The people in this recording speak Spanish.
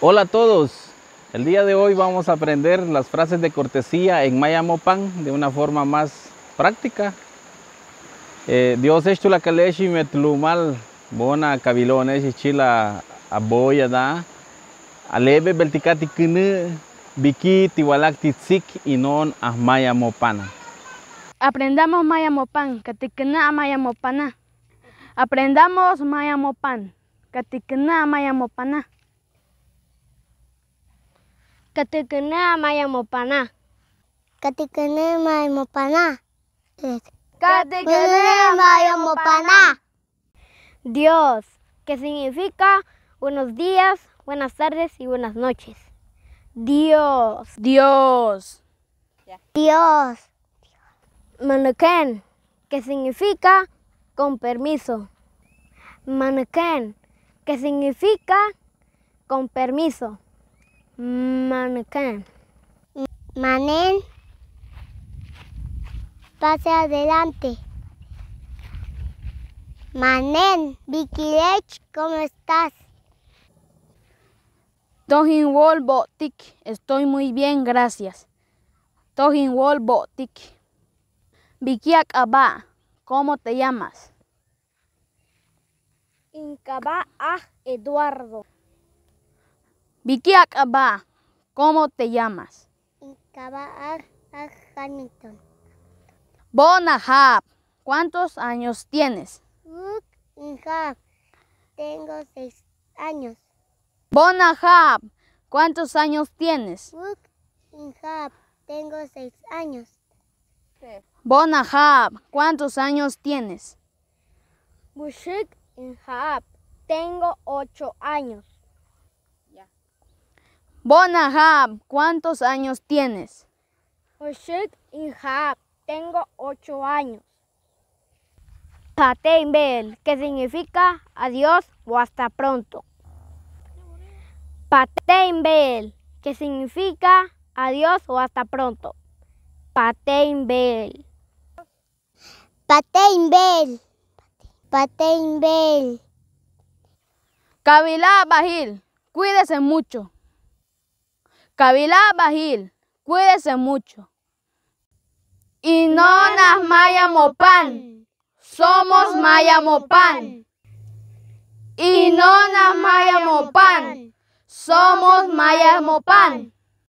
Hola a todos. El día de hoy vamos a aprender las frases de cortesía en maya de una forma más práctica. Eh, Dios es y me metlumal bona y chila aboya da aleve beltikati kene biki y non inon a maya Aprendamos maya mopan, a maya Aprendamos maya mopan, a maya Katukuna mayamopana. mopana. mayamopana. maya mayamopana. Dios, que significa buenos días, buenas tardes y buenas noches. Dios. Dios. Dios. Manuken, que significa con permiso. Manuken, que significa con permiso. Manacán. Manén Pase adelante. Manén, Vicky ¿cómo estás? Tojin Botic. Estoy muy bien, gracias. Tojin Botic. Vicky Acaba. ¿Cómo te llamas? Incaba a Eduardo. Vicky Acaba, ¿cómo te llamas? Acaba Hamilton. Bonahab, ¿cuántos años tienes? Tengo seis años. Bonahab, ¿cuántos años tienes? Tengo seis años. Bonahab, ¿cuántos años tienes? Bushik Inhab, tengo ocho años. Bonahab, ¿cuántos años tienes? Oshik Inhab, tengo ocho años. Pateinbel, ¿qué significa adiós o hasta pronto. Pateinbel, que significa adiós o hasta pronto. Pateinbel. Pateinbel. Pateinbel. Kabila Bajil, cuídese mucho. Kabila Bajil, cuídese mucho. Y no nas Maya somos Maya pan. Y no nas Maya pan, somos Maya Mopán.